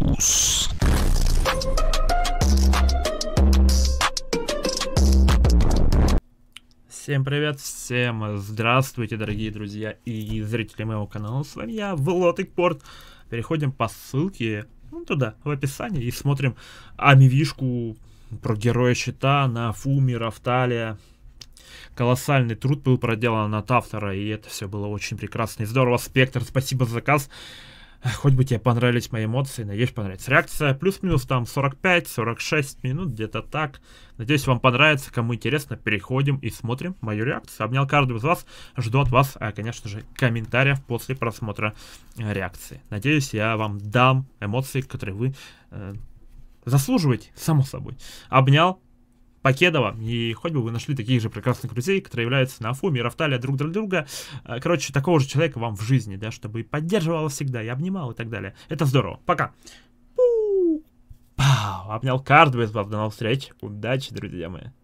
туз. Всем привет, всем здравствуйте, дорогие друзья и зрители моего канала. С вами я, Влотик Порт. Переходим по ссылке ну, туда, в описании, и смотрим амивишку про Героя Щита, на Фуми, Рафталия. Колоссальный труд был проделан от автора, и это все было очень прекрасно и здорово. Спектр, спасибо за заказ хоть бы тебе понравились мои эмоции, надеюсь, понравится. Реакция плюс-минус там 45-46 минут, где-то так. Надеюсь, вам понравится, кому интересно, переходим и смотрим мою реакцию. Обнял каждого из вас, жду от вас, э, конечно же, комментариев после просмотра э, реакции. Надеюсь, я вам дам эмоции, которые вы э, заслуживаете, само собой. Обнял, Покедова, и хоть бы вы нашли таких же прекрасных друзей, которые являются на Афуме и Рафтале друг для друга, э, короче, такого же человека вам в жизни, да, чтобы поддерживал всегда, и обнимал и так далее. Это здорово. Пока. Пау, обнял Кардвейс, вам до новых встреч. Удачи, друзья мои.